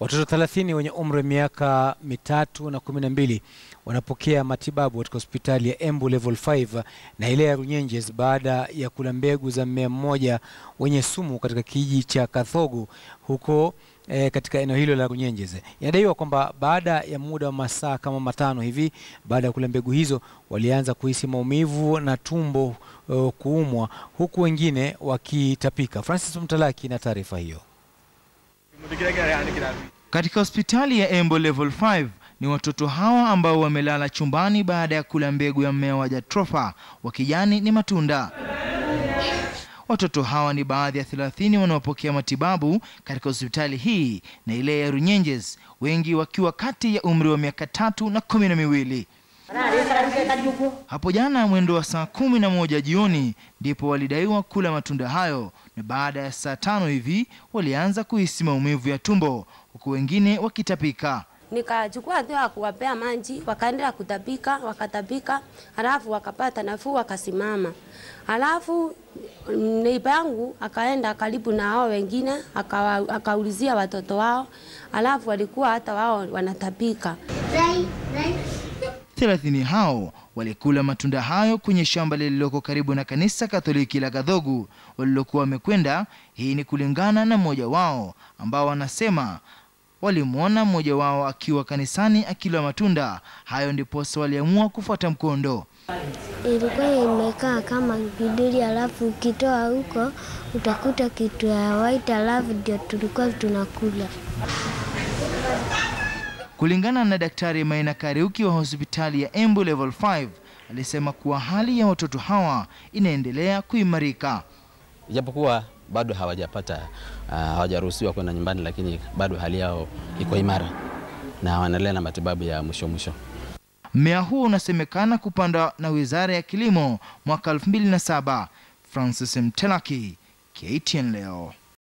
Watoto 30 wenye umri wa miaka mitatu na kumi na mbili wanapokea matibabu katika hospitali ya Embu Level 5 na ile ya Runyenjes baada ya kula mbegu za mmea mmoja wenye sumu katika kijiji cha Kathogo huko E, katika eneo hilo la Runyenjes. Inadaiwa kwamba baada ya muda wa masaa kama matano hivi baada ya kula mbegu hizo walianza kuhisi maumivu na tumbo uh, kuumwa huku wengine wakitapika. Francis Mtalaki na taarifa hiyo. Katika hospitali ya Embo Level 5 ni watoto hawa ambao wamelala chumbani baada ya kula mbegu ya mmea wa Jatropha wa kijani ni matunda. Watoto hawa ni baadhi ya 30 wanaopokea matibabu katika hospitali hii na ile ya Runyenjes, wengi wakiwa kati ya umri wa miaka tatu na kumi na miwili. Hapo jana mwendo wa saa kumi na moja jioni ndipo walidaiwa kula matunda hayo, na baada ya saa tano hivi walianza kuhisi maumivu ya tumbo, huku wengine wakitapika. Nikachukua hatua ya kuwapea maji, wakaendelea kutapika, wakatapika, halafu wakapata nafuu, wakasimama. Halafu neiba yangu akaenda karibu na hao wengine, akaulizia watoto wao, halafu walikuwa hata wao wanatapika thelathini hao walikula matunda hayo kwenye shamba lililoko karibu na kanisa Katoliki la Gadhogu walilokuwa wamekwenda. Hii ni kulingana na mmoja wao ambao wanasema walimwona mmoja wao akiwa kanisani akila matunda hayo, ndiposa waliamua kufuata mkondo. Ilikuwa imekaa kama kiduri, alafu ukitoa huko utakuta kitu ya white, alafu ndio tulikuwa tunakula. Kulingana na Daktari Maina Kariuki wa hospitali ya Embu Level 5 alisema kuwa hali ya watoto hawa inaendelea kuimarika, japokuwa bado hawajapata uh, hawajaruhusiwa kwenda nyumbani, lakini bado hali yao iko imara na wanaendelea na matibabu ya mwisho mwisho. Mmea huu unasemekana kupandwa na Wizara ya Kilimo mwaka 2007. Francis Mtelaki, KTN leo.